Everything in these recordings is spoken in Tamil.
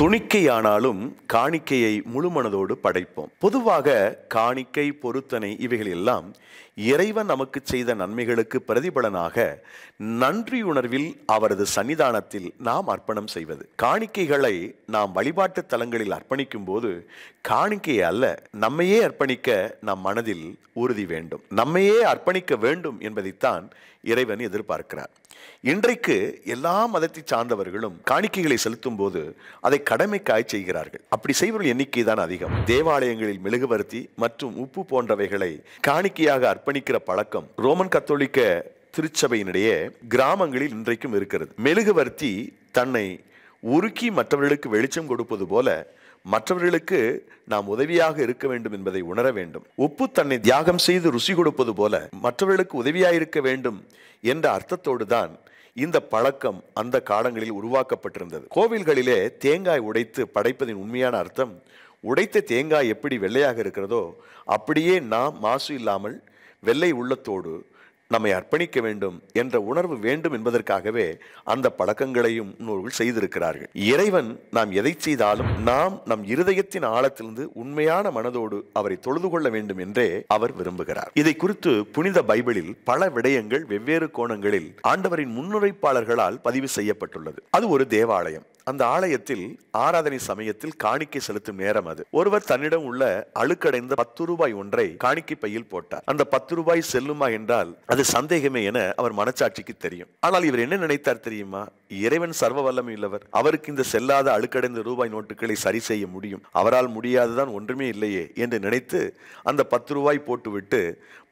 துணிக்கையானாலும் காணிக்கையை முழுமனதோடு படைப்போம் பொதுவாக காணிக்கை பொருத்தனை இவைகள் எல்லாம் இறைவன் நமக்கு செய்த நன்மைகளுக்கு பிரதிபலனாக நன்றியுணர்வில் அவரது சன்னிதானத்தில் நாம் அர்ப்பணம் செய்வது காணிக்கைகளை நாம் வழிபாட்டு தலங்களில் அர்ப்பணிக்கும் போது காணிக்கையை அல்ல நம்மையே அர்ப்பணிக்க நம் மனதில் உறுதி வேண்டும் நம்மையே அர்ப்பணிக்க வேண்டும் என்பதைத்தான் இறைவன் எதிர்பார்க்கிறார் இன்றைக்கு எல்லா மதத்தை சார்ந்தவர்களும் காணிக்கைகளை செலுத்தும் போது அதை கடமைக்காய் செய்கிறார்கள் அப்படி செய்வர்கள் எண்ணிக்கை தான் அதிகம் தேவாலயங்களில் மெழுகுவர்த்தி மற்றும் உப்பு போன்றவைகளை காணிக்கையாக அர்ப்ப அர்ப்பணிக்கிற பழக்கம் ரோமன் கத்தோலிக்க திருச்சபையினிடையே கிராமங்களில் இன்றைக்கும் இருக்கிறது மெழுகுவர்த்தி தன்னை உருக்கி மற்றவர்களுக்கு வெளிச்சம் கொடுப்பது போல மற்றவர்களுக்கு நாம் உதவியாக இருக்க வேண்டும் என்பதை உணர வேண்டும் உப்பு தன்னை தியாகம் செய்து ருசி கொடுப்பது போல மற்றவர்களுக்கு உதவியாக இருக்க வேண்டும் என்ற அர்த்தத்தோடு தான் இந்த பழக்கம் அந்த காலங்களில் உருவாக்கப்பட்டிருந்தது கோவில்களிலே தேங்காய் உடைத்து படைப்பதின் உண்மையான அர்த்தம் உடைத்த தேங்காய் எப்படி வெள்ளையாக இருக்கிறதோ அப்படியே நாம் மாசு இல்லாமல் வெள்ளை உள்ளத்தோடு நம்மை அர்ப்பணிக்க வேண்டும் என்ற உணர்வு வேண்டும் என்பதற்காகவே அந்த பழக்கங்களையும் நூல்கள் செய்திருக்கிறார்கள் இறைவன் நாம் எதை செய்தாலும் நாம் நம் இருதயத்தின் ஆழத்திலிருந்து உண்மையான மனதோடு அவரை தொழுது கொள்ள வேண்டும் என்றே அவர் விரும்புகிறார் இதை குறித்து புனித பைபிளில் பல விடயங்கள் வெவ்வேறு கோணங்களில் ஆண்டவரின் முன்னுரைப்பாளர்களால் பதிவு செய்யப்பட்டுள்ளது அது ஒரு தேவாலயம் அந்த ஆலயத்தில் ஆராதனை சமயத்தில் காணிக்கை செலுத்தும் நேரம் அது ஒருவர் தன்னிடம் உள்ள அழுக்கடைந்த பத்து ரூபாய் ஒன்றை காணிக்கை பையில் போட்டார் அந்த பத்து ரூபாய் செல்லுமா என்றால் அது சந்தேகமே என அவர் மனச்சாட்சிக்கு தெரியும் ஆனால் இவர் என்ன நினைத்தார் தெரியுமா இறைவன் சர்வ வல்லமை உள்ளவர் அவருக்கு இந்த செல்லாத அழுக்கடைந்த ரூபாய் நோட்டுகளை சரி செய்ய முடியும் அவரால் முடியாததான் ஒன்றுமே இல்லையே என்று நினைத்து அந்த பத்து ரூபாய் போட்டுவிட்டு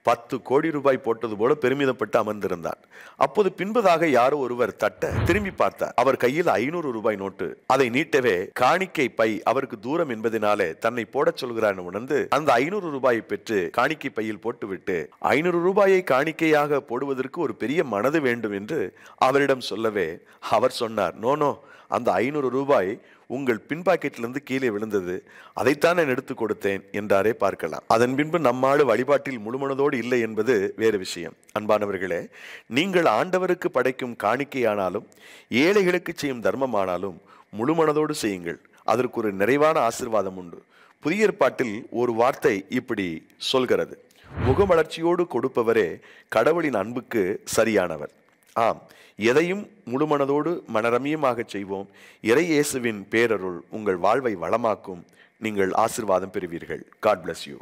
பத்து கோடி ரூபாய் போட்டது போல பெருமிதப்பட்டு அமர்ந்திருந்தார் அப்போது பின்பதாக யாரோ ஒருவர் தட்ட திரும்பி பார்த்தார் அவர் கையில் ஐநூறு ரூபாய் நோட்டு அதை நீட்டவே காணிக்கை பை அவருக்கு தூரம் என்பதனாலே தன்னை போடச் சொல்கிறார் உணர்ந்து அந்த ஐநூறு ரூபாயை பெற்று காணிக்கை பையில் போட்டுவிட்டு ஐநூறு ரூபாயை காணிக்கையாக போடுவதற்கு ஒரு பெரிய மனது வேண்டும் என்று அவரிடம் சொல்லவே அவர் சொன்னார் நோனோ அந்த ஐநூறு ரூபாய் உங்கள் பின்பாக்கெட்டிலிருந்து கீழே விழுந்தது அதைத்தான் நான் எடுத்து கொடுத்தேன் என்றாரே பார்க்கலாம் அதன் பின்பு நம்மாடு வழிபாட்டில் முழுமனதோடு இல்லை என்பது வேறு விஷயம் அன்பானவர்களே நீங்கள் ஆண்டவருக்கு படைக்கும் காணிக்கையானாலும் ஏழைகளுக்கு செய்யும் தர்மமானாலும் முழுமனதோடு செய்யுங்கள் அதற்கு ஒரு நிறைவான ஆசிர்வாதம் உண்டு புதிய ஏற்பாட்டில் ஒரு வார்த்தை இப்படி சொல்கிறது முகமலர்ச்சியோடு கொடுப்பவரே கடவுளின் அன்புக்கு சரியானவர் ஆம் எதையும் முழுமனதோடு மனரமியமாக செய்வோம் இறை இயேசுவின் பேரருள் உங்கள் வாழ்வை வளமாக்கும் நீங்கள் ஆசிர்வாதம் பெறுவீர்கள் காட் பிளஸ் யூ